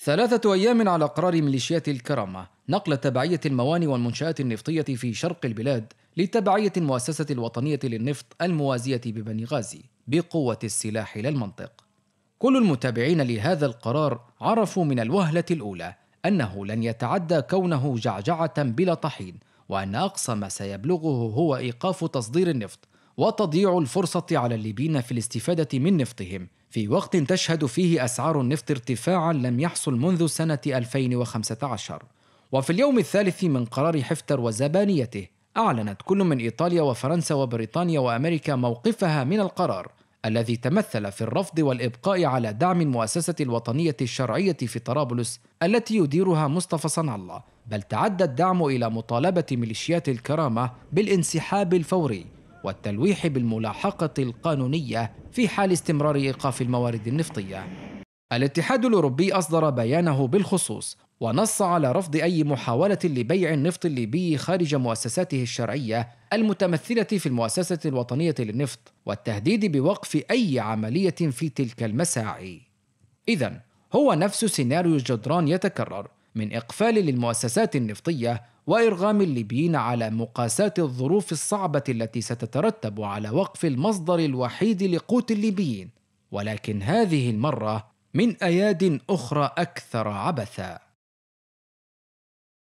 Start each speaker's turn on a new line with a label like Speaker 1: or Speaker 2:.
Speaker 1: ثلاثة أيام على قرار ميليشيات الكرامة نقل تبعية المواني والمنشآت النفطية في شرق البلاد لتبعية المؤسسة الوطنية للنفط الموازية ببني غازي بقوة السلاح إلى المنطق كل المتابعين لهذا القرار عرفوا من الوهلة الأولى أنه لن يتعدى كونه جعجعة بلا طحين، وأن أقصى ما سيبلغه هو إيقاف تصدير النفط وتضييع الفرصة على الليبيين في الاستفادة من نفطهم في وقت تشهد فيه أسعار النفط ارتفاعا لم يحصل منذ سنة 2015 وفي اليوم الثالث من قرار حفتر وزبانيته أعلنت كل من إيطاليا وفرنسا وبريطانيا وأمريكا موقفها من القرار الذي تمثل في الرفض والإبقاء على دعم المؤسسة الوطنية الشرعية في طرابلس التي يديرها مصطفى صنع الله بل تعدى الدعم إلى مطالبة ميليشيات الكرامة بالانسحاب الفوري والتلويح بالملاحقة القانونية في حال استمرار إيقاف الموارد النفطية. الاتحاد الأوروبي أصدر بيانه بالخصوص ونص على رفض أي محاولة لبيع النفط الليبي خارج مؤسساته الشرعية المتمثلة في المؤسسة الوطنية للنفط والتهديد بوقف أي عملية في تلك المساعي. إذا هو نفس سيناريو الجدران يتكرر من إقفال للمؤسسات النفطية وإرغام الليبيين على مقاساة الظروف الصعبة التي ستترتب على وقف المصدر الوحيد لقوت الليبيين ولكن هذه المرة من أياد أخرى أكثر عبثًا